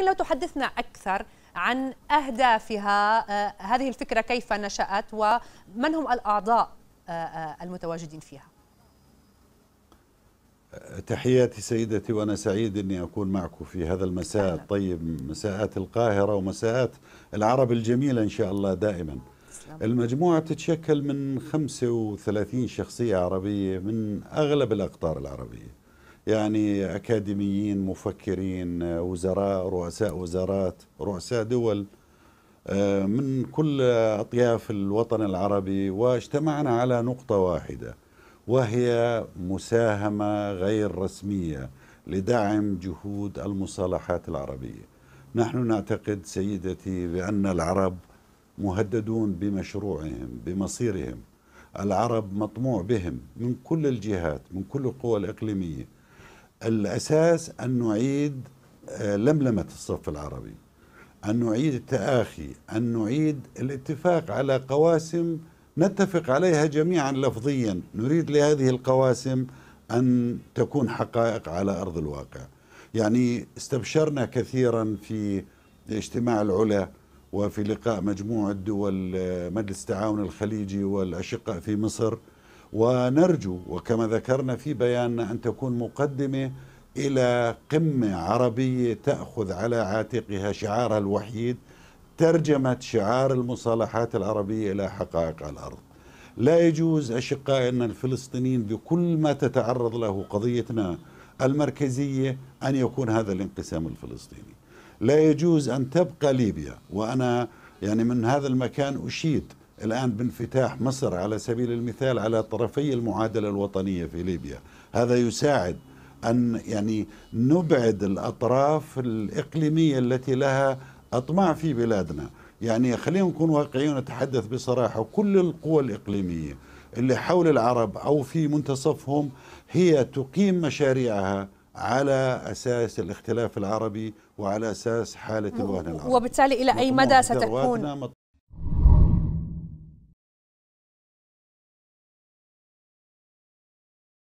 لكن لو تحدثنا أكثر عن أهدافها آه، هذه الفكرة كيف نشأت ومن هم الأعضاء آه، آه، المتواجدين فيها تحياتي سيدتي وأنا سعيد أني أكون معكم في هذا المساء الطيب مساءات القاهرة ومساءات العرب الجميلة إن شاء الله دائما المجموعة تتشكل من 35 شخصية عربية من أغلب الأقطار العربية يعني أكاديميين مفكرين وزراء رؤساء وزارات رؤساء دول آه، من كل أطياف الوطن العربي واجتمعنا على نقطة واحدة وهي مساهمة غير رسمية لدعم جهود المصالحات العربية نحن نعتقد سيدتي بأن العرب مهددون بمشروعهم بمصيرهم العرب مطموع بهم من كل الجهات من كل القوى الإقليمية الأساس أن نعيد آه، لملمة الصف العربي أن نعيد التآخي أن نعيد الاتفاق على قواسم نتفق عليها جميعا لفظيا نريد لهذه القواسم أن تكون حقائق على أرض الواقع يعني استبشرنا كثيرا في اجتماع العلا وفي لقاء مجموعة دول آه، مجلس التعاون الخليجي والأشقاء في مصر ونرجو وكما ذكرنا في بياننا أن تكون مقدمة إلى قمة عربية تأخذ على عاتقها شعارها الوحيد ترجمة شعار المصالحات العربية إلى حقائق على الأرض لا يجوز أشقائنا الفلسطينيين بكل ما تتعرض له قضيتنا المركزية أن يكون هذا الانقسام الفلسطيني لا يجوز أن تبقى ليبيا وأنا يعني من هذا المكان أشيد الآن بانفتاح مصر على سبيل المثال على طرفي المعادلة الوطنية في ليبيا هذا يساعد أن يعني نبعد الأطراف الإقليمية التي لها أطماع في بلادنا يعني خلينا نكون واقعيين ونتحدث بصراحة كل القوى الإقليمية اللي حول العرب أو في منتصفهم هي تقيم مشاريعها على أساس الاختلاف العربي وعلى أساس حالة الوهن العربي وبالتالي إلى أي مدى ستكون